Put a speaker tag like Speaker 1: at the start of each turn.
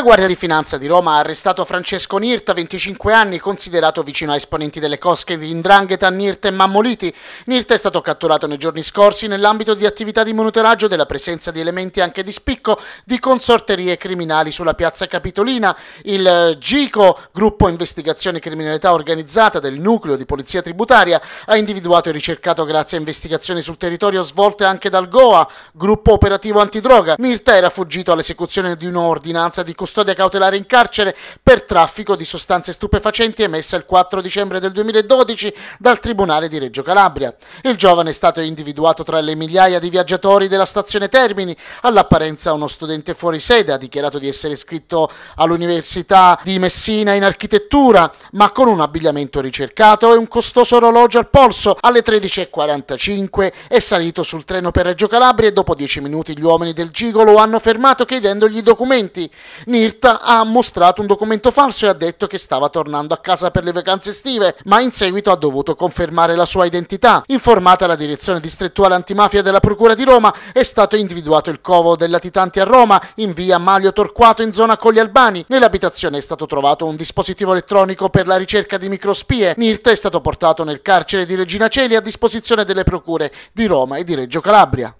Speaker 1: La Guardia di Finanza di Roma ha arrestato Francesco Nirta, 25 anni, considerato vicino a esponenti delle cosche di Indrangheta, Nirta e Mammoliti. Nirta è stato catturato nei giorni scorsi nell'ambito di attività di monitoraggio della presenza di elementi anche di spicco di consorterie criminali sulla piazza Capitolina. Il GICO, gruppo investigazione criminalità organizzata del nucleo di polizia tributaria, ha individuato e ricercato grazie a investigazioni sul territorio svolte anche dal GOA, gruppo operativo antidroga. Nirta era fuggito all'esecuzione di un'ordinanza di custodia custodia cautelare in carcere per traffico di sostanze stupefacenti emessa il 4 dicembre del 2012 dal Tribunale di Reggio Calabria. Il giovane è stato individuato tra le migliaia di viaggiatori della stazione Termini, all'apparenza uno studente fuori sede, ha dichiarato di essere iscritto all'Università di Messina in architettura, ma con un abbigliamento ricercato e un costoso orologio al polso. Alle 13.45 è salito sul treno per Reggio Calabria e dopo 10 minuti gli uomini del Gigolo lo hanno fermato chiedendogli i documenti. Nino Mirta ha mostrato un documento falso e ha detto che stava tornando a casa per le vacanze estive, ma in seguito ha dovuto confermare la sua identità. Informata la direzione distrettuale antimafia della Procura di Roma, è stato individuato il covo del latitante a Roma, in via Maglio Torquato, in zona Colli Albani. Nell'abitazione è stato trovato un dispositivo elettronico per la ricerca di microspie. Mirta è stato portato nel carcere di Regina Celi a disposizione delle procure di Roma e di Reggio Calabria.